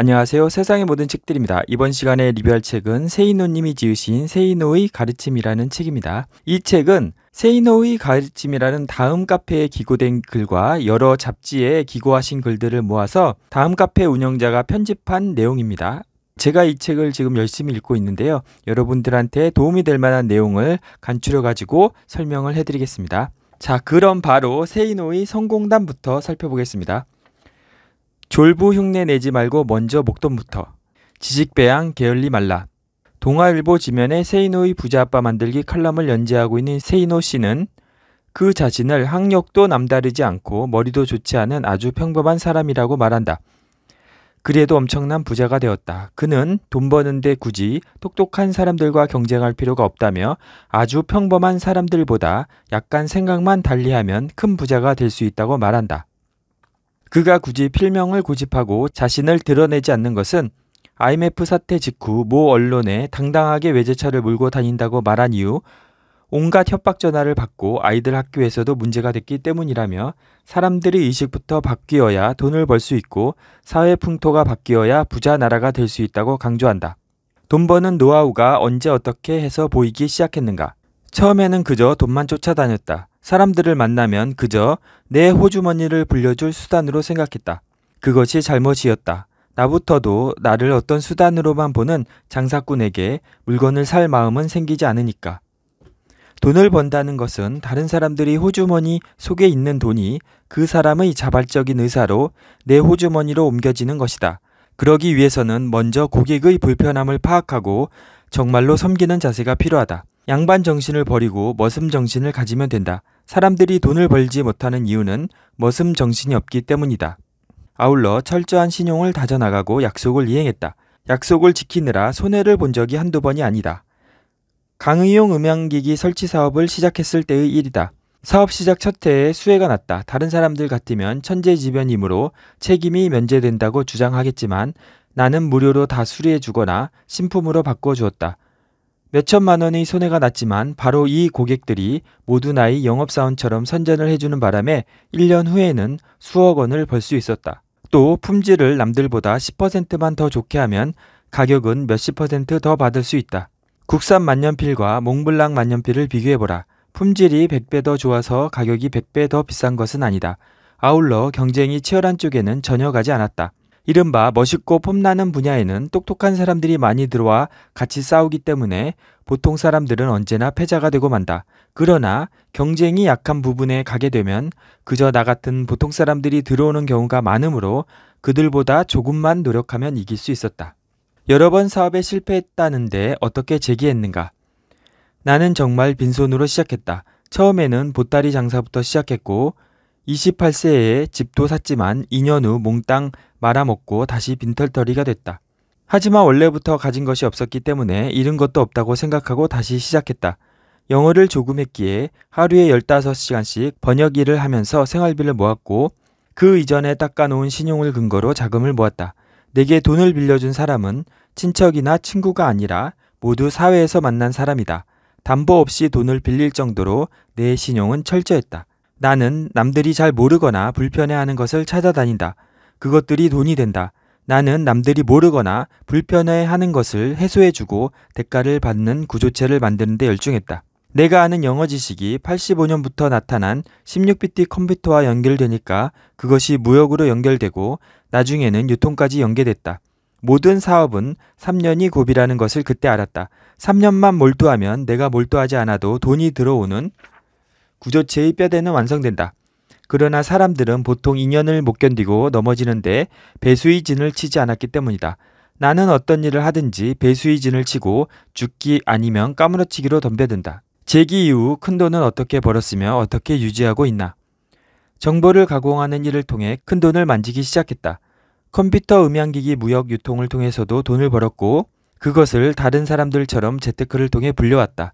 안녕하세요. 세상의 모든 책들입니다. 이번 시간에 리뷰할 책은 세이노님이 지으신 세이노의 가르침이라는 책입니다. 이 책은 세이노의 가르침이라는 다음 카페에 기고된 글과 여러 잡지에 기고하신 글들을 모아서 다음 카페 운영자가 편집한 내용입니다. 제가 이 책을 지금 열심히 읽고 있는데요. 여러분들한테 도움이 될 만한 내용을 간추려 가지고 설명을 해드리겠습니다. 자, 그럼 바로 세이노의 성공담부터 살펴보겠습니다. 졸부 흉내 내지 말고 먼저 목돈부터. 지식배양 게을리 말라. 동아일보 지면에 세이노의 부자아빠 만들기 칼럼을 연재하고 있는 세이노 씨는 그 자신을 학력도 남다르지 않고 머리도 좋지 않은 아주 평범한 사람이라고 말한다. 그래도 엄청난 부자가 되었다. 그는 돈 버는데 굳이 똑똑한 사람들과 경쟁할 필요가 없다며 아주 평범한 사람들보다 약간 생각만 달리하면 큰 부자가 될 수 있다고 말한다. 그가 굳이 필명을 고집하고 자신을 드러내지 않는 것은 IMF 사태 직후 모 언론에 당당하게 외제차를 몰고 다닌다고 말한 이후 온갖 협박 전화를 받고 아이들 학교에서도 문제가 됐기 때문이라며 사람들이 의식부터 바뀌어야 돈을 벌 수 있고 사회 풍토가 바뀌어야 부자 나라가 될 수 있다고 강조한다. 돈 버는 노하우가 언제 어떻게 해서 보이기 시작했는가? 처음에는 그저 돈만 쫓아다녔다. 사람들을 만나면 그저 내 호주머니를 불려줄 수단으로 생각했다. 그것이 잘못이었다. 나부터도 나를 어떤 수단으로만 보는 장사꾼에게 물건을 살 마음은 생기지 않으니까. 돈을 번다는 것은 다른 사람들이 호주머니 속에 있는 돈이 그 사람의 자발적인 의사로 내 호주머니로 옮겨지는 것이다. 그러기 위해서는 먼저 고객의 불편함을 파악하고 정말로 섬기는 자세가 필요하다. 양반 정신을 버리고 머슴 정신을 가지면 된다. 사람들이 돈을 벌지 못하는 이유는 머슴 정신이 없기 때문이다. 아울러 철저한 신용을 다져나가고 약속을 이행했다. 약속을 지키느라 손해를 본 적이 한두 번이 아니다. 강의용 음향기기 설치 사업을 시작했을 때의 일이다. 사업 시작 첫 해에 수혜가 났다. 다른 사람들 같으면 천재지변이므로 책임이 면제된다고 주장하겠지만 나는 무료로 다 수리해주거나 신품으로 바꿔주었다. 몇천만 원의 손해가 났지만 바로 이 고객들이 모두 나의 영업사원처럼 선전을 해주는 바람에 1년 후에는 수억 원을 벌 수 있었다. 또 품질을 남들보다 10%만 더 좋게 하면 가격은 몇십 퍼센트 더 받을 수 있다. 국산 만년필과 몽블랑 만년필을 비교해보라. 품질이 100배 더 좋아서 가격이 100배 더 비싼 것은 아니다. 아울러 경쟁이 치열한 쪽에는 전혀 가지 않았다. 이른바 멋있고 폼나는 분야에는 똑똑한 사람들이 많이 들어와 같이 싸우기 때문에 보통 사람들은 언제나 패자가 되고 만다. 그러나 경쟁이 약한 부분에 가게 되면 그저 나 같은 보통 사람들이 들어오는 경우가 많으므로 그들보다 조금만 노력하면 이길 수 있었다. 여러 번 사업에 실패했다는데 어떻게 재기했는가? 나는 정말 빈손으로 시작했다. 처음에는 보따리 장사부터 시작했고 28세에 집도 샀지만 2년 후 몽땅 말아먹고 다시 빈털터리가 됐다. 하지만 원래부터 가진 것이 없었기 때문에 잃은 것도 없다고 생각하고 다시 시작했다. 영어를 조금 했기에 하루에 15시간씩 번역 일을 하면서 생활비를 모았고 그 이전에 닦아놓은 신용을 근거로 자금을 모았다. 내게 돈을 빌려준 사람은 친척이나 친구가 아니라 모두 사회에서 만난 사람이다. 담보 없이 돈을 빌릴 정도로 내 신용은 철저했다. 나는 남들이 잘 모르거나 불편해하는 것을 찾아다닌다. 그것들이 돈이 된다. 나는 남들이 모르거나 불편해 하는 것을 해소해주고 대가를 받는 구조체를 만드는데 열중했다. 내가 아는 영어 지식이 85년부터 나타난 16비트 컴퓨터와 연결되니까 그것이 무역으로 연결되고 나중에는 유통까지 연계됐다. 모든 사업은 3년이 고비라는 것을 그때 알았다. 3년만 몰두하면 내가 몰두하지 않아도 돈이 들어오는 구조체의 뼈대는 완성된다. 그러나 사람들은 보통 인연을 못 견디고 넘어지는데 배수의 진을 치지 않았기 때문이다. 나는 어떤 일을 하든지 배수의 진을 치고 죽기 아니면 까무러치기로 덤벼든다. 재기 이후 큰 돈은 어떻게 벌었으며 어떻게 유지하고 있나? 정보를 가공하는 일을 통해 큰 돈을 만지기 시작했다. 컴퓨터 음향기기 무역 유통을 통해서도 돈을 벌었고 그것을 다른 사람들처럼 재테크를 통해 불려왔다.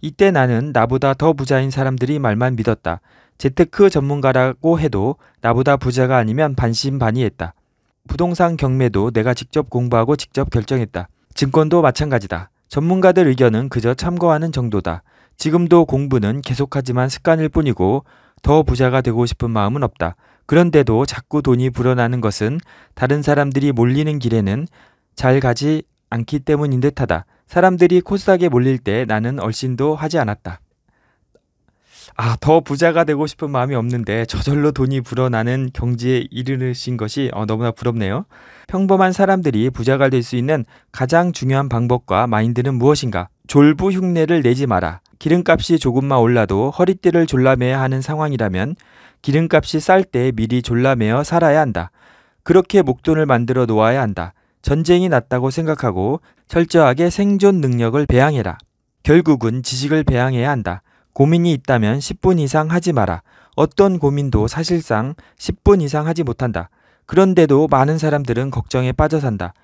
이때 나는 나보다 더 부자인 사람들이 말만 믿었다. 재테크 전문가라고 해도 나보다 부자가 아니면 반신반의했다. 부동산 경매도 내가 직접 공부하고 직접 결정했다. 증권도 마찬가지다. 전문가들 의견은 그저 참고하는 정도다. 지금도 공부는 계속하지만 습관일 뿐이고 더 부자가 되고 싶은 마음은 없다. 그런데도 자꾸 돈이 불어나는 것은 다른 사람들이 몰리는 길에는 잘 가지 않기 때문인 듯하다. 사람들이 코스닥에 몰릴 때 나는 얼씬도 하지 않았다. 아, 더 부자가 되고 싶은 마음이 없는데 저절로 돈이 불어나는 경지에 이르르신 것이 어, 너무나 부럽네요. 평범한 사람들이 부자가 될 수 있는 가장 중요한 방법과 마인드는 무엇인가? 졸부 흉내를 내지 마라. 기름값이 조금만 올라도 허리띠를 졸라매야 하는 상황이라면 기름값이 쌀 때 미리 졸라매어 살아야 한다. 그렇게 목돈을 만들어 놓아야 한다. 전쟁이 났다고 생각하고 철저하게 생존 능력을 배양해라. 결국은 지식을 배양해야 한다. 고민이 있다면 10분 이상 하지 마라. 어떤 고민도 사실상 10분 이상 하지 못한다. 그런데도 많은 사람들은 걱정에 빠져 산다.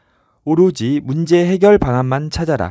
오로지 문제 해결 방안만 찾아라.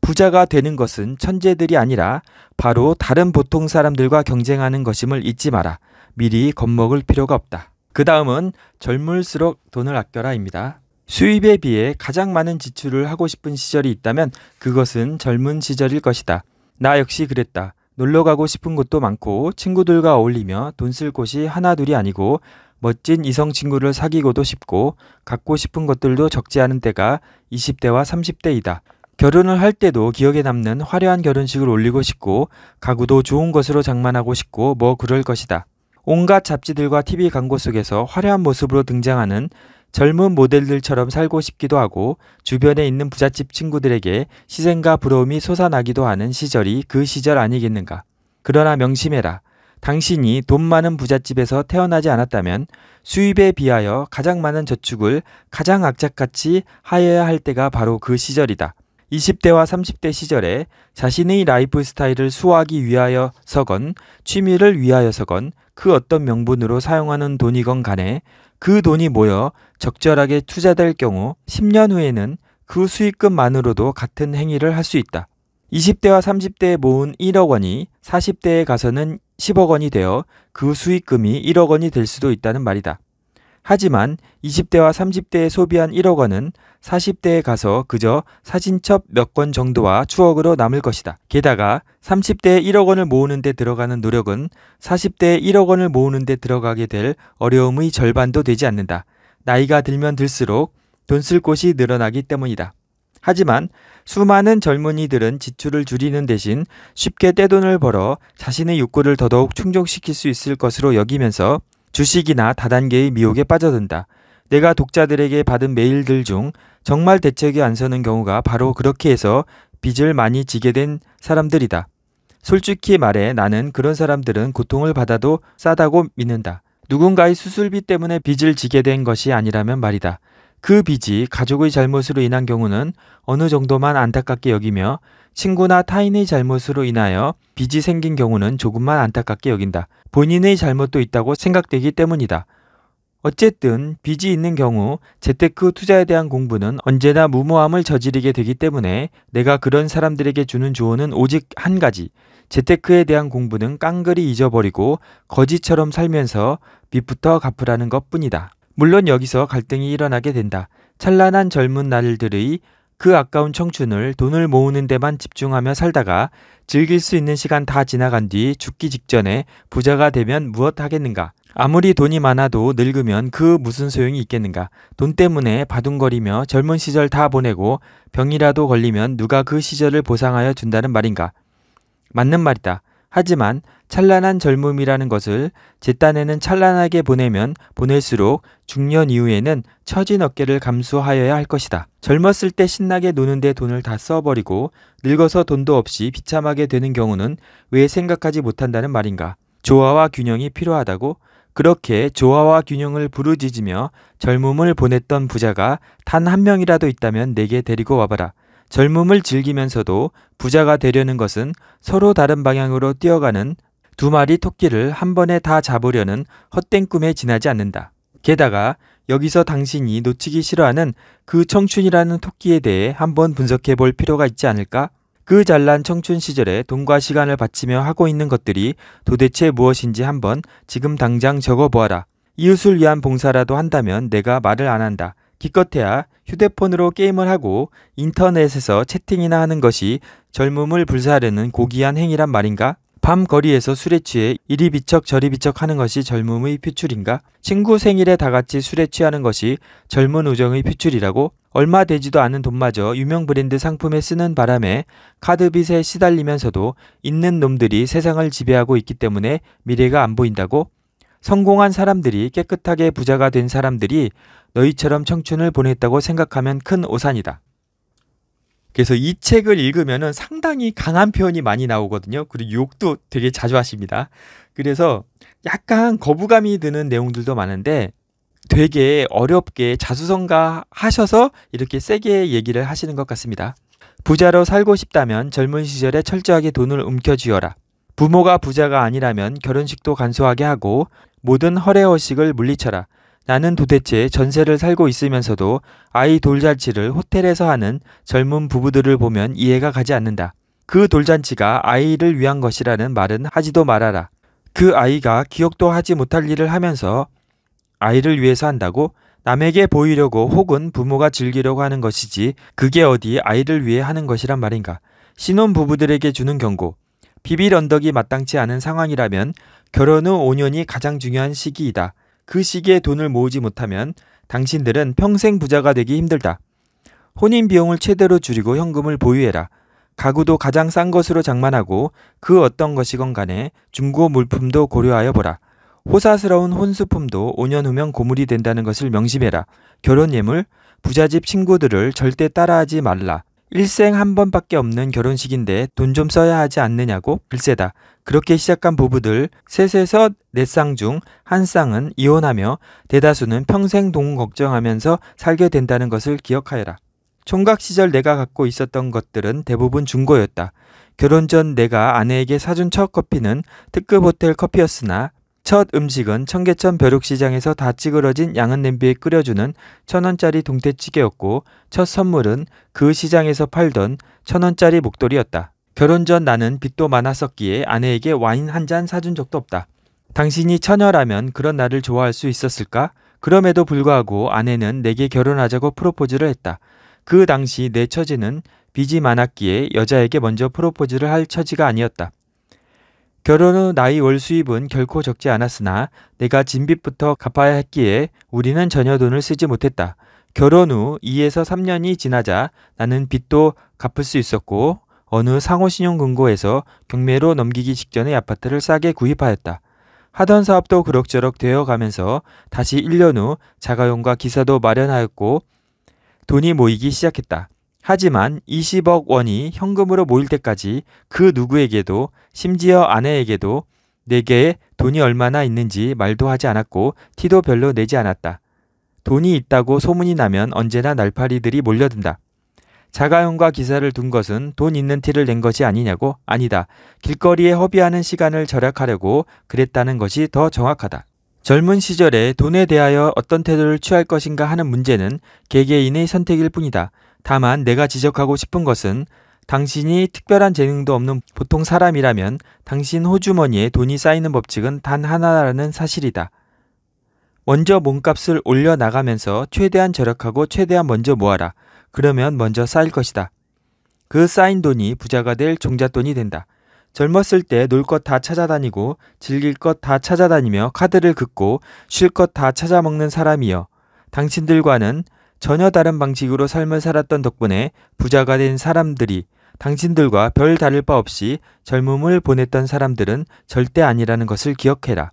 부자가 되는 것은 천재들이 아니라 바로 다른 보통 사람들과 경쟁하는 것임을 잊지 마라. 미리 겁먹을 필요가 없다. 그 다음은 젊을수록 돈을 아껴라입니다. 수입에 비해 가장 많은 지출을 하고 싶은 시절이 있다면 그것은 젊은 시절일 것이다. 나 역시 그랬다. 놀러 가고 싶은 곳도 많고 친구들과 어울리며 돈 쓸 곳이 하나둘이 아니고 멋진 이성 친구를 사귀고도 싶고 갖고 싶은 것들도 적지 않은 때가 20대와 30대이다. 결혼을 할 때도 기억에 남는 화려한 결혼식을 올리고 싶고 가구도 좋은 것으로 장만하고 싶고 뭐 그럴 것이다. 온갖 잡지들과 TV 광고 속에서 화려한 모습으로 등장하는 젊은 모델들처럼 살고 싶기도 하고 주변에 있는 부잣집 친구들에게 시생과 부러움이 솟아나기도 하는 시절이 그 시절 아니겠는가. 그러나 명심해라. 당신이 돈 많은 부잣집에서 태어나지 않았다면 수입에 비하여 가장 많은 저축을 가장 악착같이 하여야 할 때가 바로 그 시절이다. 20대와 30대 시절에 자신의 라이프 스타일을 수호하기 위하여서건 취미를 위하여서건 그 어떤 명분으로 사용하는 돈이건 간에 그 돈이 모여 적절하게 투자될 경우 10년 후에는 그 수익금만으로도 같은 행위를 할 수 있다. 20대와 30대에 모은 1억 원이 40대에 가서는 10억 원이 되어 그 수익금이 1억 원이 될 수도 있다는 말이다. 하지만 20대와 30대에 소비한 1억 원은 40대에 가서 그저 사진첩 몇 권 정도와 추억으로 남을 것이다. 게다가 30대에 1억 원을 모으는 데 들어가는 노력은 40대에 1억 원을 모으는 데 들어가게 될 어려움의 절반도 되지 않는다. 나이가 들면 들수록 돈 쓸 곳이 늘어나기 때문이다. 하지만 수많은 젊은이들은 지출을 줄이는 대신 쉽게 떼돈을 벌어 자신의 욕구를 더더욱 충족시킬 수 있을 것으로 여기면서 주식이나 다단계의 미혹에 빠져든다. 내가 독자들에게 받은 메일들 중 정말 대책이 안 서는 경우가 바로 그렇게 해서 빚을 많이 지게 된 사람들이다. 솔직히 말해 나는 그런 사람들은 고통을 받아도 싸다고 믿는다. 누군가의 수술비 때문에 빚을 지게 된 것이 아니라면 말이다. 그 빚이 가족의 잘못으로 인한 경우는 어느 정도만 안타깝게 여기며 친구나 타인의 잘못으로 인하여 빚이 생긴 경우는 조금만 안타깝게 여긴다. 본인의 잘못도 있다고 생각되기 때문이다. 어쨌든 빚이 있는 경우 재테크 투자에 대한 공부는 언제나 무모함을 저지르게 되기 때문에 내가 그런 사람들에게 주는 조언은 오직 한 가지. 재테크에 대한 공부는 깡그리 잊어버리고 거지처럼 살면서 빚부터 갚으라는 것 뿐이다. 물론 여기서 갈등이 일어나게 된다. 찬란한 젊은 날들의 그 아까운 청춘을 돈을 모으는 데만 집중하며 살다가 즐길 수 있는 시간 다 지나간 뒤 죽기 직전에 부자가 되면 무엇 하겠는가? 아무리 돈이 많아도 늙으면 그 무슨 소용이 있겠는가? 돈 때문에 바둥거리며 젊은 시절 다 보내고 병이라도 걸리면 누가 그 시절을 보상하여 준다는 말인가? 맞는 말이다. 하지만 찬란한 젊음이라는 것을 제 딴에는 찬란하게 보내면 보낼수록 중년 이후에는 처진 어깨를 감수하여야 할 것이다. 젊었을 때 신나게 노는데 돈을 다 써버리고 늙어서 돈도 없이 비참하게 되는 경우는 왜 생각하지 못한다는 말인가. 조화와 균형이 필요하다고 그렇게 조화와 균형을 부르짖으며 젊음을 보냈던 부자가 단 한 명이라도 있다면 내게 데리고 와봐라. 젊음을 즐기면서도 부자가 되려는 것은 서로 다른 방향으로 뛰어가는 두 마리 토끼를 한 번에 다 잡으려는 헛된 꿈에 지나지 않는다. 게다가 여기서 당신이 놓치기 싫어하는 그 청춘이라는 토끼에 대해 한번 분석해 볼 필요가 있지 않을까? 그 잘난 청춘 시절에 돈과 시간을 바치며 하고 있는 것들이 도대체 무엇인지 한번 지금 당장 적어 보아라. 이웃을 위한 봉사라도 한다면 내가 말을 안 한다. 기껏해야 휴대폰으로 게임을 하고 인터넷에서 채팅이나 하는 것이 젊음을 불사르는 고귀한 행위란 말인가? 밤 거리에서 술에 취해 이리 비척 저리 비척 하는 것이 젊음의 표출인가? 친구 생일에 다 같이 술에 취하는 것이 젊은 우정의 표출이라고? 얼마 되지도 않은 돈마저 유명 브랜드 상품에 쓰는 바람에 카드빚에 시달리면서도 있는 놈들이 세상을 지배하고 있기 때문에 미래가 안 보인다고? 성공한 사람들이 깨끗하게 부자가 된 사람들이 너희처럼 청춘을 보냈다고 생각하면 큰 오산이다. 그래서 이 책을 읽으면 상당히 강한 표현이 많이 나오거든요. 그리고 욕도 되게 자주 하십니다. 그래서 약간 거부감이 드는 내용들도 많은데 되게 어렵게 자수성가 하셔서 이렇게 세게 얘기를 하시는 것 같습니다. 부자로 살고 싶다면 젊은 시절에 철저하게 돈을 움켜쥐어라. 부모가 부자가 아니라면 결혼식도 간소하게 하고 모든 허례허식을 물리쳐라. 나는 도대체 전세를 살고 있으면서도 아이 돌잔치를 호텔에서 하는 젊은 부부들을 보면 이해가 가지 않는다. 그 돌잔치가 아이를 위한 것이라는 말은 하지도 말아라. 그 아이가 기억도 하지 못할 일을 하면서 아이를 위해서 한다고 남에게 보이려고 혹은 부모가 즐기려고 하는 것이지 그게 어디 아이를 위해 하는 것이란 말인가. 신혼 부부들에게 주는 경고. 비빌 언덕이 마땅치 않은 상황이라면 결혼 후 5년이 가장 중요한 시기이다. 그 시기에 돈을 모으지 못하면 당신들은 평생 부자가 되기 힘들다. 혼인 비용을 최대로 줄이고 현금을 보유해라. 가구도 가장 싼 것으로 장만하고 그 어떤 것이건 간에 중고 물품도 고려하여 보라. 호사스러운 혼수품도 5년 후면 고물이 된다는 것을 명심해라. 결혼 예물, 부자집 친구들을 절대 따라하지 말라. 일생 한 번밖에 없는 결혼식인데 돈 좀 써야 하지 않느냐고 글쎄다. 그렇게 시작한 부부들 셋에서 넷 쌍 중 한 쌍은 이혼하며 대다수는 평생 돈 걱정하면서 살게 된다는 것을 기억하여라. 총각 시절 내가 갖고 있었던 것들은 대부분 중고였다. 결혼 전 내가 아내에게 사준 첫 커피는 특급 호텔 커피였으나 첫 음식은 청계천 벼룩시장에서 다 찌그러진 양은 냄비에 끓여주는 천원짜리 동태찌개였고 첫 선물은 그 시장에서 팔던 천원짜리 목도리였다. 결혼 전 나는 빚도 많았었기에 아내에게 와인 한 잔 사준 적도 없다. 당신이 처녀라면 그런 나를 좋아할 수 있었을까? 그럼에도 불구하고 아내는 내게 결혼하자고 프로포즈를 했다. 그 당시 내 처지는 빚이 많았기에 여자에게 먼저 프로포즈를 할 처지가 아니었다. 결혼 후 나이 월 수입은 결코 적지 않았으나 내가 진빚부터 갚아야 했기에 우리는 전혀 돈을 쓰지 못했다. 결혼 후 2에서 3년이 지나자 나는 빚도 갚을 수 있었고 어느 상호신용금고에서 경매로 넘기기 직전에 아파트를 싸게 구입하였다. 하던 사업도 그럭저럭 되어가면서 다시 1년 후 자가용과 기사도 마련하였고 돈이 모이기 시작했다. 하지만 20억 원이 현금으로 모일 때까지 그 누구에게도 심지어 아내에게도 내게 돈이 얼마나 있는지 말도 하지 않았고 티도 별로 내지 않았다. 돈이 있다고 소문이 나면 언제나 날파리들이 몰려든다. 자가용과 기사를 둔 것은 돈 있는 티를 낸 것이 아니냐고? 아니다. 길거리에 허비하는 시간을 절약하려고 그랬다는 것이 더 정확하다. 젊은 시절에 돈에 대하여 어떤 태도를 취할 것인가 하는 문제는 개개인의 선택일 뿐이다. 다만 내가 지적하고 싶은 것은 당신이 특별한 재능도 없는 보통 사람이라면 당신 호주머니에 돈이 쌓이는 법칙은 단 하나라는 사실이다. 먼저 몸값을 올려나가면서 최대한 절약하고 최대한 먼저 모아라. 그러면 먼저 쌓일 것이다. 그 쌓인 돈이 부자가 될 종잣돈이 된다. 젊었을 때 놀 것 다 찾아다니고 즐길 것 다 찾아다니며 카드를 긋고 쉴 것 다 찾아먹는 사람이여. 당신들과는 전혀 다른 방식으로 삶을 살았던 덕분에 부자가 된 사람들이 당신들과 별 다를 바 없이 젊음을 보냈던 사람들은 절대 아니라는 것을 기억해라.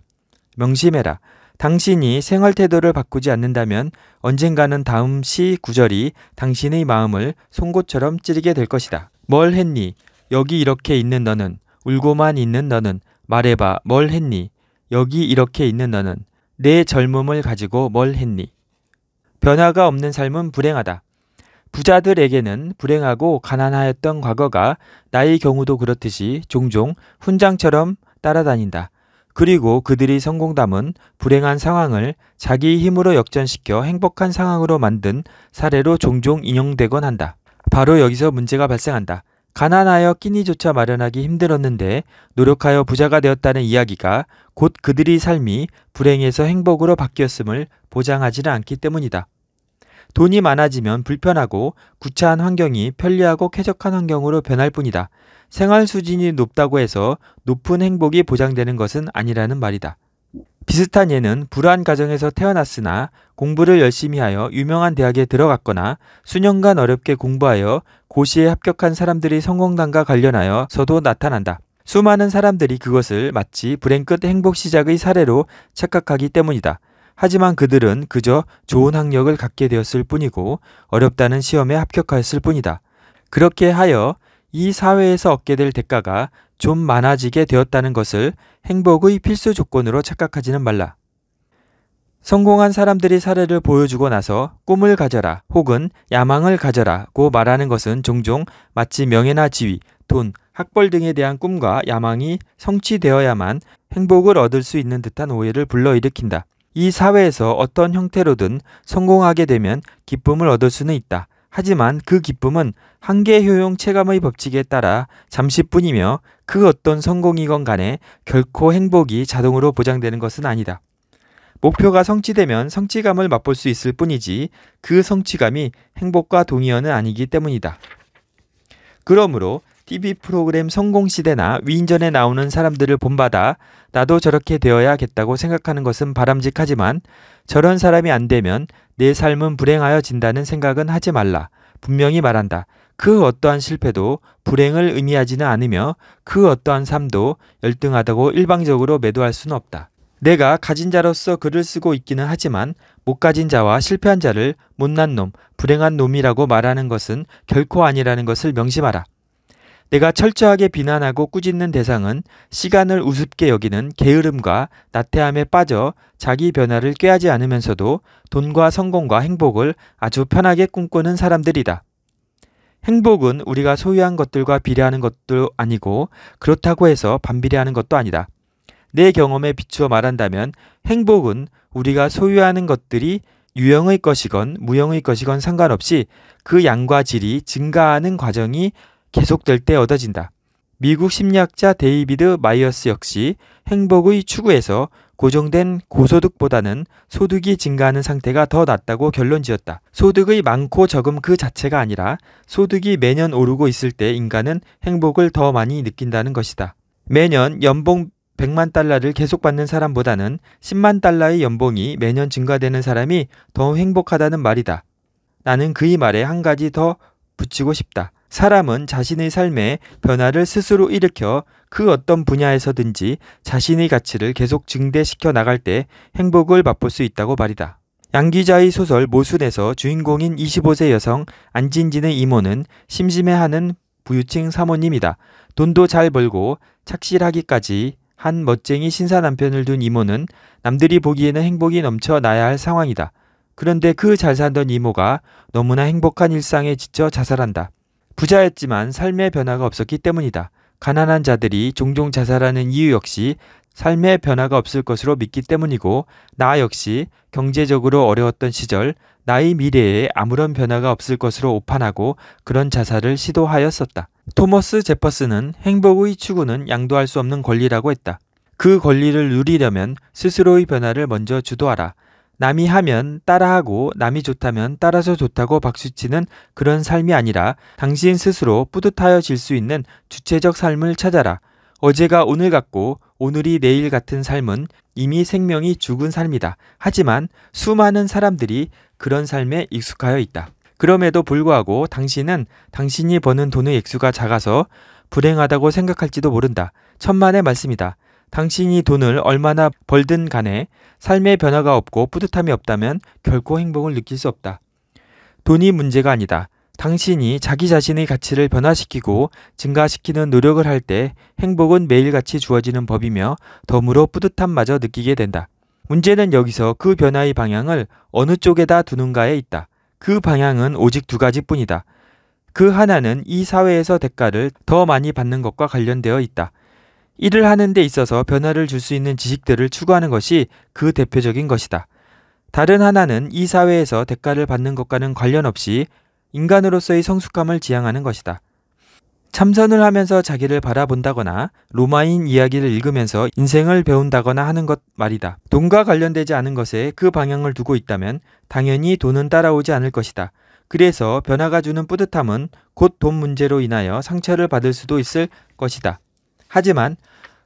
명심해라. 당신이 생활 태도를 바꾸지 않는다면 언젠가는 다음 시 구절이 당신의 마음을 송곳처럼 찌르게 될 것이다. 뭘 했니? 여기 이렇게 있는 너는 울고만 있는 너는 말해봐 뭘 했니? 여기 이렇게 있는 너는 내 젊음을 가지고 뭘 했니? 변화가 없는 삶은 불행하다. 부자들에게는 불행하고 가난하였던 과거가 나의 경우도 그렇듯이 종종 훈장처럼 따라다닌다. 그리고 그들이 성공담은 불행한 상황을 자기 힘으로 역전시켜 행복한 상황으로 만든 사례로 종종 인용되곤 한다. 바로 여기서 문제가 발생한다. 가난하여 끼니조차 마련하기 힘들었는데 노력하여 부자가 되었다는 이야기가 곧 그들의 삶이 불행에서 행복으로 바뀌었음을 보장하지는 않기 때문이다. 돈이 많아지면 불편하고 구차한 환경이 편리하고 쾌적한 환경으로 변할 뿐이다. 생활 수준이 높다고 해서 높은 행복이 보장되는 것은 아니라는 말이다. 비슷한 예는 불안 가정에서 태어났으나 공부를 열심히 하여 유명한 대학에 들어갔거나 수년간 어렵게 공부하여 고시에 합격한 사람들이 성공담과 관련하여서도 나타난다. 수많은 사람들이 그것을 마치 불행 끝 행복 시작의 사례로 착각하기 때문이다. 하지만 그들은 그저 좋은 학력을 갖게 되었을 뿐이고 어렵다는 시험에 합격하였을 뿐이다. 그렇게 하여 이 사회에서 얻게 될 대가가 좀 많아지게 되었다는 것을 행복의 필수 조건으로 착각하지는 말라. 성공한 사람들이 사례를 보여주고 나서 꿈을 가져라 혹은 야망을 가져라고 말하는 것은 종종 마치 명예나 지위, 돈, 학벌 등에 대한 꿈과 야망이 성취되어야만 행복을 얻을 수 있는 듯한 오해를 불러일으킨다. 이 사회에서 어떤 형태로든 성공하게 되면 기쁨을 얻을 수는 있다. 하지만 그 기쁨은 한계 효용 체감의 법칙에 따라 잠시뿐이며 그 어떤 성공이건 간에 결코 행복이 자동으로 보장되는 것은 아니다. 목표가 성취되면 성취감을 맛볼 수 있을 뿐이지 그 성취감이 행복과 동의어는 아니기 때문이다. 그러므로 TV 프로그램 성공 시대나 위인전에 나오는 사람들을 본받아 나도 저렇게 되어야겠다고 생각하는 것은 바람직하지만 저런 사람이 안 되면 내 삶은 불행하여진다는 생각은 하지 말라. 분명히 말한다. 그 어떠한 실패도 불행을 의미하지는 않으며 그 어떠한 삶도 열등하다고 일방적으로 매도할 수는 없다. 내가 가진 자로서 글을 쓰고 있기는 하지만 못 가진 자와 실패한 자를 못난 놈, 불행한 놈이라고 말하는 것은 결코 아니라는 것을 명심하라. 내가 철저하게 비난하고 꾸짖는 대상은 시간을 우습게 여기는 게으름과 나태함에 빠져 자기 변화를 꾀하지 않으면서도 돈과 성공과 행복을 아주 편하게 꿈꾸는 사람들이다. 행복은 우리가 소유한 것들과 비례하는 것도 아니고 그렇다고 해서 반비례하는 것도 아니다. 내 경험에 비추어 말한다면 행복은 우리가 소유하는 것들이 유형의 것이건 무형의 것이건 상관없이 그 양과 질이 증가하는 과정이 계속될 때 얻어진다. 미국 심리학자 데이비드 마이어스 역시 행복의 추구에서 고정된 고소득보다는 소득이 증가하는 상태가 더 낫다고 결론 지었다. 소득의 많고 적음 그 자체가 아니라 소득이 매년 오르고 있을 때 인간은 행복을 더 많이 느낀다는 것이다. 매년 연봉 100만 달러를 계속 받는 사람보다는 10만 달러의 연봉이 매년 증가되는 사람이 더 행복하다는 말이다. 나는 그의 말에 한 가지 더 붙이고 싶다. 사람은 자신의 삶에 변화를 스스로 일으켜 그 어떤 분야에서든지 자신의 가치를 계속 증대시켜 나갈 때 행복을 맛볼 수 있다고 말이다. 양 기자의 소설 모순에서 주인공인 25세 여성 안진진의 이모는 심심해하는 부유층 사모님이다. 돈도 잘 벌고 착실하기까지 한 멋쟁이 신사 남편을 둔 이모는 남들이 보기에는 행복이 넘쳐나야 할 상황이다. 그런데 그 잘산던 이모가 너무나 행복한 일상에 지쳐 자살한다. 부자였지만 삶의 변화가 없었기 때문이다. 가난한 자들이 종종 자살하는 이유 역시 삶의 변화가 없을 것으로 믿기 때문이고 나 역시 경제적으로 어려웠던 시절 나의 미래에 아무런 변화가 없을 것으로 오판하고 그런 자살을 시도하였었다. 토머스 제퍼슨은 행복의 추구는 양도할 수 없는 권리라고 했다. 그 권리를 누리려면 스스로의 변화를 먼저 주도하라. 남이 하면 따라하고 남이 좋다면 따라서 좋다고 박수치는 그런 삶이 아니라 당신 스스로 뿌듯하여 질 수 있는 주체적 삶을 찾아라. 어제가 오늘 같고 오늘이 내일 같은 삶은 이미 생명이 죽은 삶이다. 하지만 수많은 사람들이 그런 삶에 익숙하여 있다. 그럼에도 불구하고 당신은 당신이 버는 돈의 액수가 작아서 불행하다고 생각할지도 모른다. 천만의 말씀이다. 당신이 돈을 얼마나 벌든 간에 삶의 변화가 없고 뿌듯함이 없다면 결코 행복을 느낄 수 없다. 돈이 문제가 아니다. 당신이 자기 자신의 가치를 변화시키고 증가시키는 노력을 할 때 행복은 매일같이 주어지는 법이며 덤으로 뿌듯함마저 느끼게 된다. 문제는 여기서 그 변화의 방향을 어느 쪽에다 두는가에 있다. 그 방향은 오직 두 가지뿐이다. 그 하나는 이 사회에서 대가를 더 많이 받는 것과 관련되어 있다. 일을 하는 데 있어서 변화를 줄 수 있는 지식들을 추구하는 것이 그 대표적인 것이다. 다른 하나는 이 사회에서 대가를 받는 것과는 관련 없이 인간으로서의 성숙함을 지향하는 것이다. 참선을 하면서 자기를 바라본다거나 로마인 이야기를 읽으면서 인생을 배운다거나 하는 것 말이다. 돈과 관련되지 않은 것에 그 방향을 두고 있다면 당연히 돈은 따라오지 않을 것이다. 그래서 변화가 주는 뿌듯함은 곧 돈 문제로 인하여 상처를 받을 수도 있을 것이다. 하지만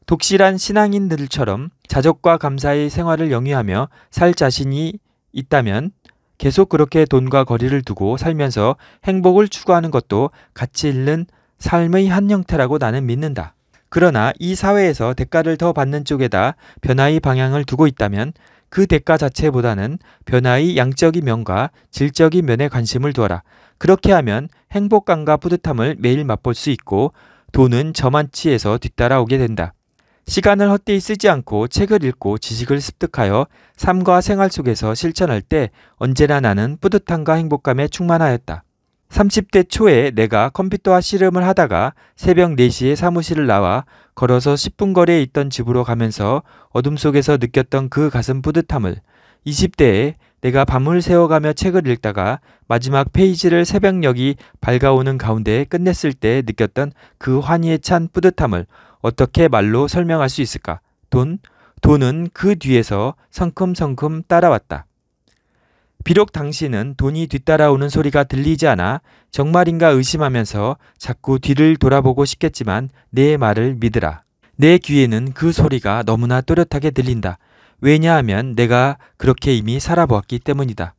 독실한 신앙인들처럼 자족과 감사의 생활을 영위하며 살 자신이 있다면 계속 그렇게 돈과 거리를 두고 살면서 행복을 추구하는 것도 같이 잃는 삶의 한 형태라고 나는 믿는다. 그러나 이 사회에서 대가를 더 받는 쪽에다 변화의 방향을 두고 있다면 그 대가 자체보다는 변화의 양적인 면과 질적인 면에 관심을 두어라. 그렇게 하면 행복감과 뿌듯함을 매일 맛볼 수 있고 돈은 저만치에서 뒤따라오게 된다. 시간을 헛되이 쓰지 않고 책을 읽고 지식을 습득하여 삶과 생활 속에서 실천할 때 언제나 나는 뿌듯함과 행복감에 충만하였다. 30대 초에 내가 컴퓨터와 씨름을 하다가 새벽 4시에 사무실을 나와 걸어서 10분 거리에 있던 집으로 가면서 어둠 속에서 느꼈던 그 가슴 뿌듯함을 20대에 내가 밤을 새워가며 책을 읽다가 마지막 페이지를 새벽녘이 밝아오는 가운데 끝냈을 때 느꼈던 그 환희에 찬 뿌듯함을 어떻게 말로 설명할 수 있을까? 돈, 돈은 그 뒤에서 성큼성큼 따라왔다. 비록 당신은 돈이 뒤따라오는 소리가 들리지 않아 정말인가 의심하면서 자꾸 뒤를 돌아보고 싶겠지만 내 말을 믿으라. 내 귀에는 그 소리가 너무나 또렷하게 들린다. 왜냐하면 내가 그렇게 이미 살아보았기 때문이다.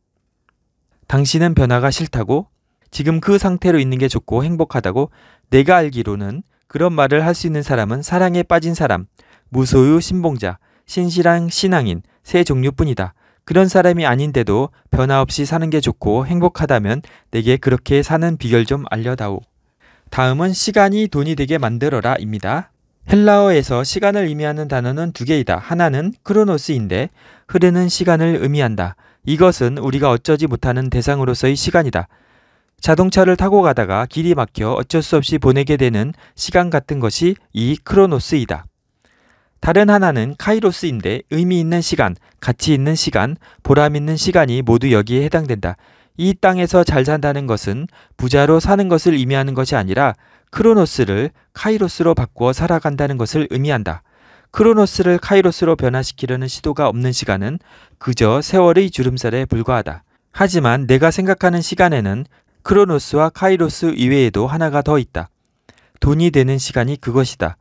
당신은 변화가 싫다고 지금 그 상태로 있는 게 좋고 행복하다고 내가 알기로는 그런 말을 할 수 있는 사람은 사랑에 빠진 사람, 무소유 신봉자, 신실한 신앙인 세 종류뿐이다. 그런 사람이 아닌데도 변화 없이 사는 게 좋고 행복하다면 내게 그렇게 사는 비결 좀 알려다오. 다음은 시간이 돈이 되게 만들어라 입니다. 헬라어에서 시간을 의미하는 단어는 두 개이다. 하나는 크로노스인데 흐르는 시간을 의미한다. 이것은 우리가 어쩌지 못하는 대상으로서의 시간이다. 자동차를 타고 가다가 길이 막혀 어쩔 수 없이 보내게 되는 시간 같은 것이 이 크로노스이다. 다른 하나는 카이로스인데 의미 있는 시간, 가치 있는 시간, 보람 있는 시간이 모두 여기에 해당된다. 이 땅에서 잘 산다는 것은 부자로 사는 것을 의미하는 것이 아니라 크로노스를 카이로스로 바꾸어 살아간다는 것을 의미한다. 크로노스를 카이로스로 변화시키려는 시도가 없는 시간은 그저 세월의 주름살에 불과하다. 하지만 내가 생각하는 시간에는 크로노스와 카이로스 이외에도 하나가 더 있다. 돈이 되는 시간이 그것이다.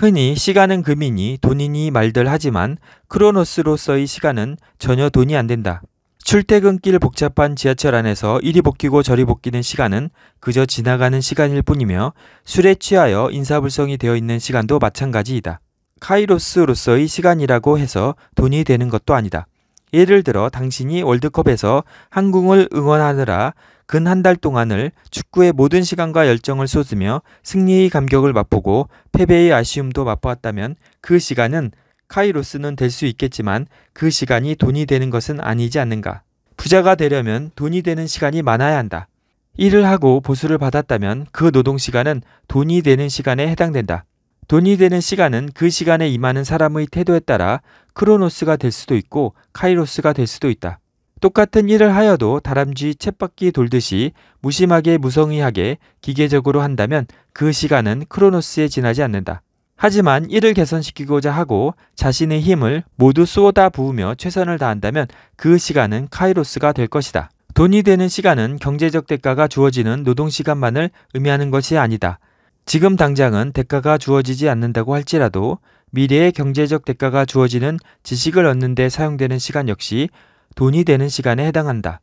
흔히 시간은 금이니 돈이니 말들 하지만 크로노스로서의 시간은 전혀 돈이 안 된다. 출퇴근길 복잡한 지하철 안에서 이리 벗기고 저리 벗기는 시간은 그저 지나가는 시간일 뿐이며 술에 취하여 인사불성이 되어 있는 시간도 마찬가지이다. 카이로스로서의 시간이라고 해서 돈이 되는 것도 아니다. 예를 들어 당신이 월드컵에서 한국을 응원하느라 근한달 동안을 축구의 모든 시간과 열정을 쏟으며 승리의 감격을 맛보고 패배의 아쉬움도 맛보았다면 그 시간은 카이로스는 될 수 있겠지만 그 시간이 돈이 되는 것은 아니지 않는가. 부자가 되려면 돈이 되는 시간이 많아야 한다. 일을 하고 보수를 받았다면 그 노동 시간은 돈이 되는 시간에 해당된다. 돈이 되는 시간은 그 시간에 임하는 사람의 태도에 따라 크로노스가 될 수도 있고 카이로스가 될 수도 있다. 똑같은 일을 하여도 다람쥐 챗바퀴 돌듯이 무심하게 무성의하게 기계적으로 한다면 그 시간은 크로노스에 지나지 않는다. 하지만 이를 개선시키고자 하고 자신의 힘을 모두 쏟아 부으며 최선을 다한다면 그 시간은 카이로스가 될 것이다. 돈이 되는 시간은 경제적 대가가 주어지는 노동 시간만을 의미하는 것이 아니다. 지금 당장은 대가가 주어지지 않는다고 할지라도 미래의 경제적 대가가 주어지는 지식을 얻는 데 사용되는 시간 역시 돈이 되는 시간에 해당한다.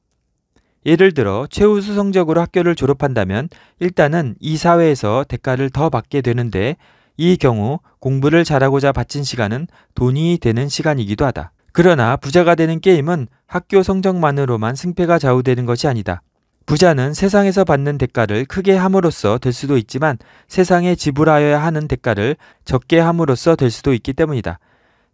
예를 들어 최우수 성적으로 학교를 졸업한다면 일단은 이 사회에서 대가를 더 받게 되는데 이 경우 공부를 잘하고자 바친 시간은 돈이 되는 시간이기도 하다. 그러나 부자가 되는 게임은 학교 성적만으로만 승패가 좌우되는 것이 아니다. 부자는 세상에서 받는 대가를 크게 함으로써 될 수도 있지만 세상에 지불하여야 하는 대가를 적게 함으로써 될 수도 있기 때문이다.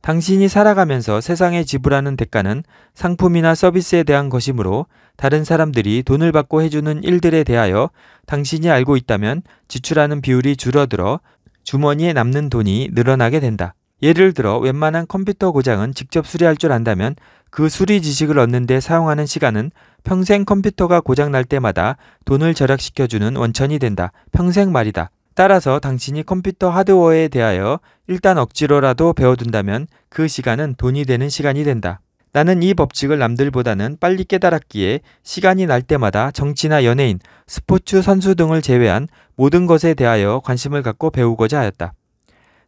당신이 살아가면서 세상에 지불하는 대가는 상품이나 서비스에 대한 것이므로 다른 사람들이 돈을 받고 해주는 일들에 대하여 당신이 알고 있다면 지출하는 비율이 줄어들어 주머니에 남는 돈이 늘어나게 된다. 예를 들어 웬만한 컴퓨터 고장은 직접 수리할 줄 안다면 그 수리 지식을 얻는 데 사용하는 시간은 평생 컴퓨터가 고장 날 때마다 돈을 절약시켜주는 원천이 된다. 평생 말이다. 따라서 당신이 컴퓨터 하드웨어에 대하여 일단 억지로라도 배워둔다면 그 시간은 돈이 되는 시간이 된다. 나는 이 법칙을 남들보다는 빨리 깨달았기에 시간이 날 때마다 정치나 연예인, 스포츠 선수 등을 제외한 모든 것에 대하여 관심을 갖고 배우고자 하였다.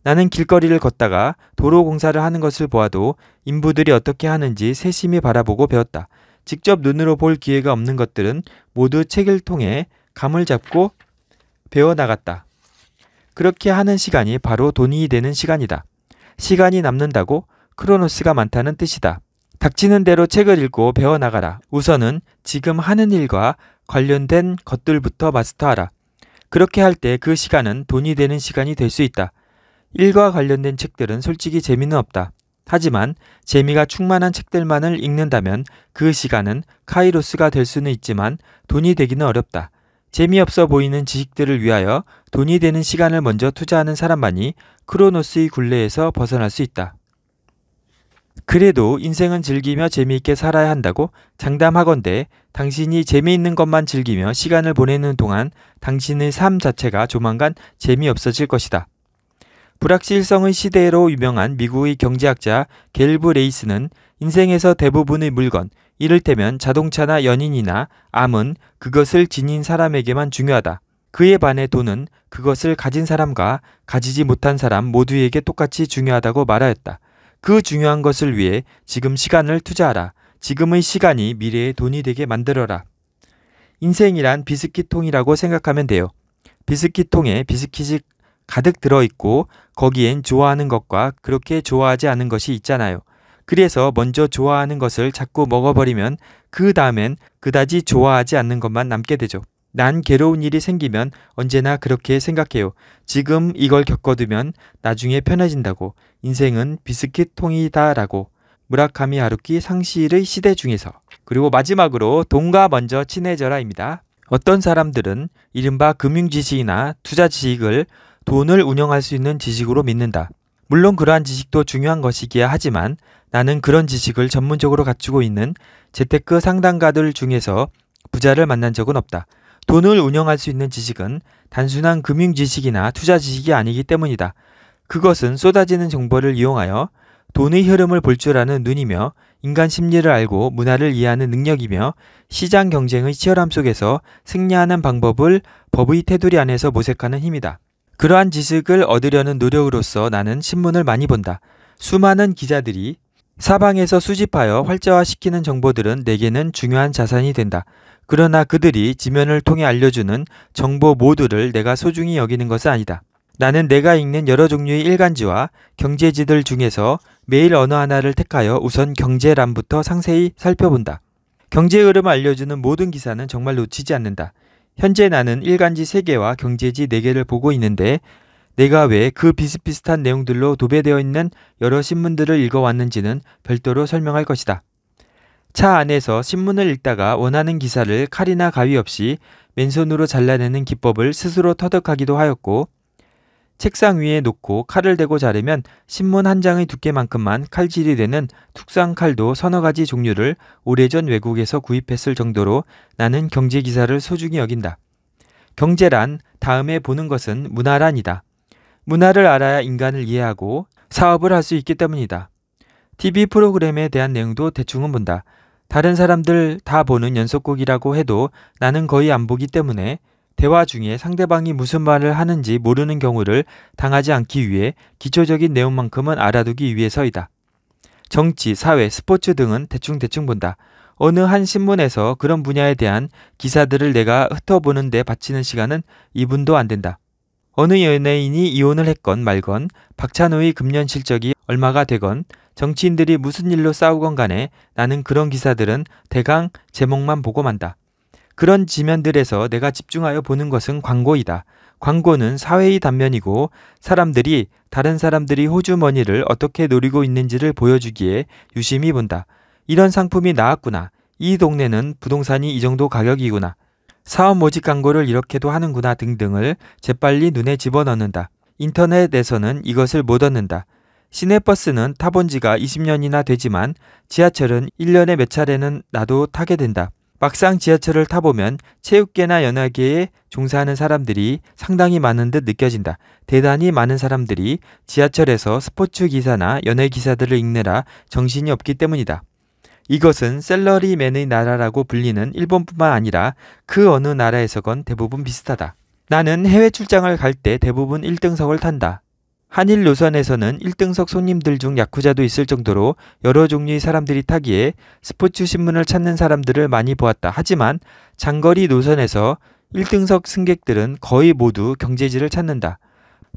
나는 길거리를 걷다가 도로 공사를 하는 것을 보아도 인부들이 어떻게 하는지 세심히 바라보고 배웠다. 직접 눈으로 볼 기회가 없는 것들은 모두 책을 통해 감을 잡고 배워 나갔다. 그렇게 하는 시간이 바로 돈이 되는 시간이다. 시간이 남는다고 크로노스가 많다는 뜻이다. 닥치는 대로 책을 읽고 배워나가라. 우선은 지금 하는 일과 관련된 것들부터 마스터하라. 그렇게 할 때 그 시간은 돈이 되는 시간이 될 수 있다. 일과 관련된 책들은 솔직히 재미는 없다. 하지만 재미가 충만한 책들만을 읽는다면 그 시간은 카이로스가 될 수는 있지만 돈이 되기는 어렵다. 재미없어 보이는 지식들을 위하여 돈이 되는 시간을 먼저 투자하는 사람만이 크로노스의 굴레에서 벗어날 수 있다. 그래도 인생은 즐기며 재미있게 살아야 한다고 장담하건대 당신이 재미있는 것만 즐기며 시간을 보내는 동안 당신의 삶 자체가 조만간 재미없어질 것이다. 불확실성의 시대로 유명한 미국의 경제학자 겔브 레이스는 인생에서 대부분의 물건, 이를테면 자동차나 연인이나 암은 그것을 지닌 사람에게만 중요하다. 그에 반해 돈은 그것을 가진 사람과 가지지 못한 사람 모두에게 똑같이 중요하다고 말하였다. 그 중요한 것을 위해 지금 시간을 투자하라. 지금의 시간이 미래의 돈이 되게 만들어라. 인생이란 비스킷통이라고 생각하면 돼요. 비스킷통에 비스킷이 가득 들어있고 거기엔 좋아하는 것과 그렇게 좋아하지 않은 것이 있잖아요. 그래서 먼저 좋아하는 것을 자꾸 먹어버리면 그 다음엔 그다지 좋아하지 않는 것만 남게 되죠. 난 괴로운 일이 생기면 언제나 그렇게 생각해요. 지금 이걸 겪어두면 나중에 편해진다고. 인생은 비스킷 통이다라고. 무라카미 하루키 상실의 시대 중에서. 그리고 마지막으로 돈과 먼저 친해져라입니다. 어떤 사람들은 이른바 금융 지식이나 투자 지식을 돈을 운영할 수 있는 지식으로 믿는다. 물론 그러한 지식도 중요한 것이기야 하지만 나는 그런 지식을 전문적으로 갖추고 있는 재테크 상담가들 중에서 부자를 만난 적은 없다. 돈을 운영할 수 있는 지식은 단순한 금융 지식이나 투자 지식이 아니기 때문이다. 그것은 쏟아지는 정보를 이용하여 돈의 흐름을 볼 줄 아는 눈이며 인간 심리를 알고 문화를 이해하는 능력이며 시장 경쟁의 치열함 속에서 승리하는 방법을 법의 테두리 안에서 모색하는 힘이다. 그러한 지식을 얻으려는 노력으로서 나는 신문을 많이 본다. 수많은 기자들이 사방에서 수집하여 활자화시키는 정보들은 내게는 중요한 자산이 된다. 그러나 그들이 지면을 통해 알려주는 정보 모두를 내가 소중히 여기는 것은 아니다. 나는 내가 읽는 여러 종류의 일간지와 경제지들 중에서 매일 어느 하나를 택하여 우선 경제란부터 상세히 살펴본다. 경제 흐름을 알려주는 모든 기사는 정말 놓치지 않는다. 현재 나는 일간지 3개와 경제지 4개를 보고 있는데 내가 왜 그 비슷비슷한 내용들로 도배되어 있는 여러 신문들을 읽어왔는지는 별도로 설명할 것이다. 차 안에서 신문을 읽다가 원하는 기사를 칼이나 가위 없이 맨손으로 잘라내는 기법을 스스로 터득하기도 하였고 책상 위에 놓고 칼을 대고 자르면 신문 한 장의 두께만큼만 칼질이 되는 툭상 칼도 서너 가지 종류를 오래전 외국에서 구입했을 정도로 나는 경제 기사를 소중히 여긴다. 경제란 다음에 보는 것은 문화란이다. 문화를 알아야 인간을 이해하고 사업을 할 수 있기 때문이다. TV 프로그램에 대한 내용도 대충은 본다. 다른 사람들 다 보는 연속곡이라고 해도 나는 거의 안 보기 때문에 대화 중에 상대방이 무슨 말을 하는지 모르는 경우를 당하지 않기 위해 기초적인 내용만큼은 알아두기 위해서이다. 정치, 사회, 스포츠 등은 대충대충 본다. 어느 한 신문에서 그런 분야에 대한 기사들을 내가 흩어보는데 바치는 시간은 2분도 안 된다. 어느 연예인이 이혼을 했건 말건 박찬호의 금년 실적이 얼마가 되건 정치인들이 무슨 일로 싸우건 간에 나는 그런 기사들은 대강 제목만 보고 만다. 그런 지면들에서 내가 집중하여 보는 것은 광고이다. 광고는 사회의 단면이고 사람들이 다른 사람들이 호주머니를 어떻게 노리고 있는지를 보여주기에 유심히 본다. 이런 상품이 나왔구나. 이 동네는 부동산이 이 정도 가격이구나. 사업 모집 광고를 이렇게도 하는구나 등등을 재빨리 눈에 집어넣는다. 인터넷에서는 이것을 못 얻는다. 시내버스는 타본 지가 20년이나 되지만 지하철은 1년에 몇 차례는 나도 타게 된다. 막상 지하철을 타보면 체육계나 연예계에 종사하는 사람들이 상당히 많은 듯 느껴진다. 대단히 많은 사람들이 지하철에서 스포츠 기사나 연예 기사들을 읽느라 정신이 없기 때문이다. 이것은 셀러리맨의 나라라고 불리는 일본뿐만 아니라 그 어느 나라에서건 대부분 비슷하다. 나는 해외 출장을 갈 때 대부분 1등석을 탄다. 한일 노선에서는 1등석 손님들 중 야쿠자도 있을 정도로 여러 종류의 사람들이 타기에 스포츠 신문을 찾는 사람들을 많이 보았다. 하지만 장거리 노선에서 1등석 승객들은 거의 모두 경제지를 찾는다.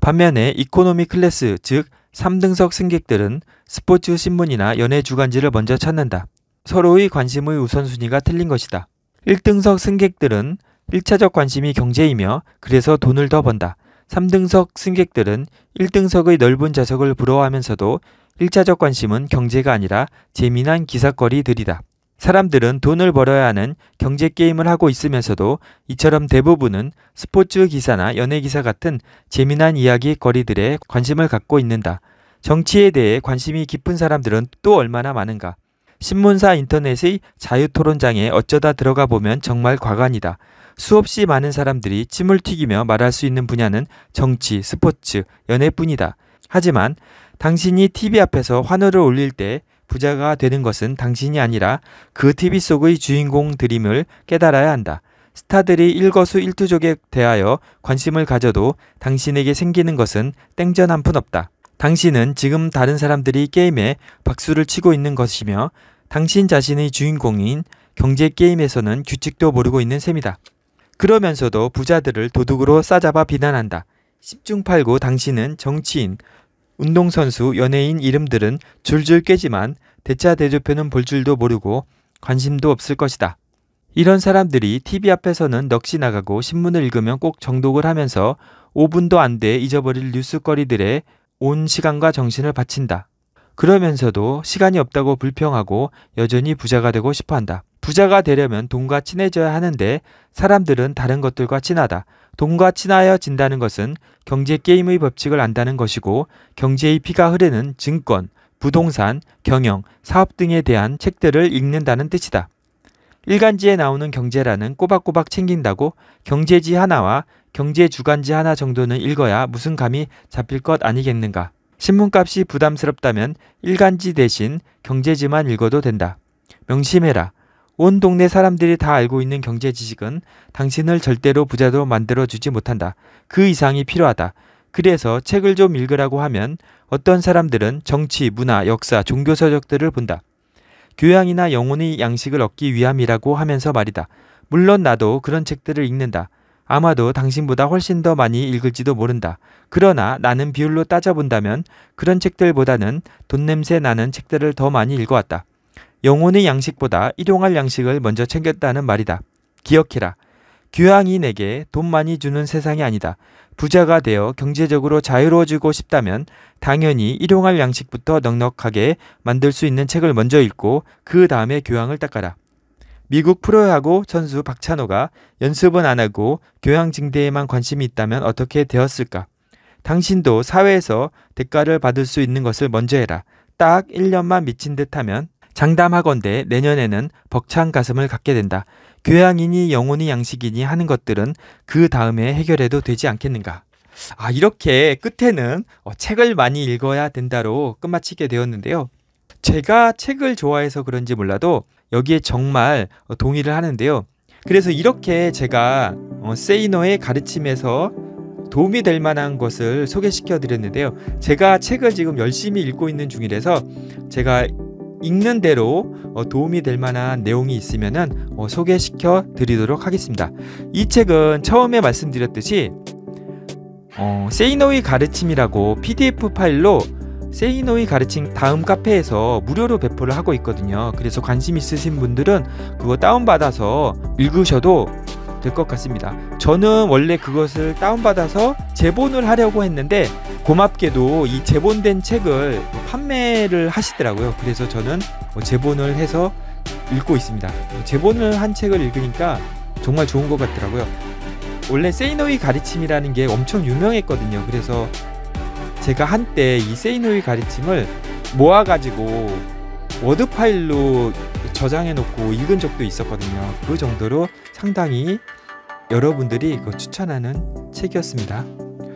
반면에 이코노미 클래스, 즉 3등석 승객들은 스포츠 신문이나 연예 주간지를 먼저 찾는다. 서로의 관심의 우선순위가 틀린 것이다. 1등석 승객들은 1차적 관심이 경제이며 그래서 돈을 더 번다. 3등석 승객들은 1등석의 넓은 좌석을 부러워하면서도 1차적 관심은 경제가 아니라 재미난 기사거리들이다. 사람들은 돈을 벌어야 하는 경제 게임을 하고 있으면서도 이처럼 대부분은 스포츠 기사나 연예 기사 같은 재미난 이야기 거리들에 관심을 갖고 있는다. 정치에 대해 관심이 깊은 사람들은 또 얼마나 많은가. 신문사 인터넷의 자유 토론장에 어쩌다 들어가 보면 정말 과관이다. 수없이 많은 사람들이 침을 튀기며 말할 수 있는 분야는 정치, 스포츠, 연애뿐이다. 하지만 당신이 TV 앞에서 환호를 올릴 때 부자가 되는 것은 당신이 아니라 그 TV 속의 주인공들임을 깨달아야 한다. 스타들이 일거수 일투족에 대하여 관심을 가져도 당신에게 생기는 것은 땡전 한 푼 없다. 당신은 지금 다른 사람들이 게임에 박수를 치고 있는 것이며 당신 자신의 주인공인 경제 게임에서는 규칙도 모르고 있는 셈이다. 그러면서도 부자들을 도둑으로 싸잡아 비난한다. 10중 8구 당신은 정치인, 운동선수, 연예인 이름들은 줄줄 깨지만 대차 대조표는 볼 줄도 모르고 관심도 없을 것이다. 이런 사람들이 TV 앞에서는 넋이 나가고 신문을 읽으면 꼭 정독을 하면서 5분도 안 돼 잊어버릴 뉴스거리들에 온 시간과 정신을 바친다. 그러면서도 시간이 없다고 불평하고 여전히 부자가 되고 싶어 한다. 부자가 되려면 돈과 친해져야 하는데 사람들은 다른 것들과 친하다. 돈과 친하여 진다는 것은 경제 게임의 법칙을 안다는 것이고 경제의 피가 흐르는 증권, 부동산, 경영, 사업 등에 대한 책들을 읽는다는 뜻이다. 일간지에 나오는 경제라는 꼬박꼬박 챙긴다고 경제지 하나와 경제 주간지 하나 정도는 읽어야 무슨 감이 잡힐 것 아니겠는가. 신문값이 부담스럽다면 일간지 대신 경제지만 읽어도 된다. 명심해라. 온 동네 사람들이 다 알고 있는 경제 지식은 당신을 절대로 부자로 만들어주지 못한다. 그 이상이 필요하다. 그래서 책을 좀 읽으라고 하면 어떤 사람들은 정치, 문화, 역사, 종교서적들을 본다. 교양이나 영혼의 양식을 얻기 위함이라고 하면서 말이다. 물론 나도 그런 책들을 읽는다. 아마도 당신보다 훨씬 더 많이 읽을지도 모른다. 그러나 나는 비율로 따져본다면 그런 책들보다는 돈 냄새 나는 책들을 더 많이 읽어왔다. 영혼의 양식보다 일용할 양식을 먼저 챙겼다는 말이다. 기억해라. 귀향이 내게 돈 많이 주는 세상이 아니다. 부자가 되어 경제적으로 자유로워지고 싶다면 당연히 일용할 양식부터 넉넉하게 만들 수 있는 책을 먼저 읽고 그 다음에 교양을 닦아라. 미국 프로야구 선수 박찬호가 연습은 안 하고 교양 증대에만 관심이 있다면 어떻게 되었을까? 당신도 사회에서 대가를 받을 수 있는 것을 먼저 해라. 딱 1년만 미친 듯 하면 장담하건대 내년에는 벅찬 가슴을 갖게 된다. 교양이니 영혼이 양식이니 하는 것들은 그 다음에 해결해도 되지 않겠는가? 아, 이렇게 끝에는 어, 책을 많이 읽어야 된다로 끝마치게 되었는데요. 제가 책을 좋아해서 그런지 몰라도 여기에 정말 동의를 하는데요. 그래서 이렇게 제가 어, 세이너의 가르침에서 도움이 될 만한 것을 소개시켜 드렸는데요. 제가 책을 지금 열심히 읽고 있는 중이라서 제가 읽는 대로 어, 도움이 될 만한 내용이 있으면 어, 소개시켜 드리도록 하겠습니다. 이 책은 처음에 말씀드렸듯이 어, 세이노의 가르침이라고 PDF 파일로 세이노이 가르침 다음 카페에서 무료로 배포를 하고 있거든요. 그래서 관심 있으신 분들은 그거 다운받아서 읽으셔도 될 것 같습니다. 저는 원래 그것을 다운받아서 제본을 하려고 했는데 고맙게도 이 제본된 책을 판매를 하시더라고요. 그래서 저는 제본을 뭐 해서 읽고 있습니다. 제본을 뭐 한 책을 읽으니까 정말 좋은 것 같더라고요. 원래 세이노이 가르침이라는 게 엄청 유명했거든요. 그래서 제가 한때 이 세이노의 가르침을 모아가지고 워드 파일로 저장해놓고 읽은 적도 있었거든요. 그 정도로 상당히 여러분들이 추천하는 책이었습니다.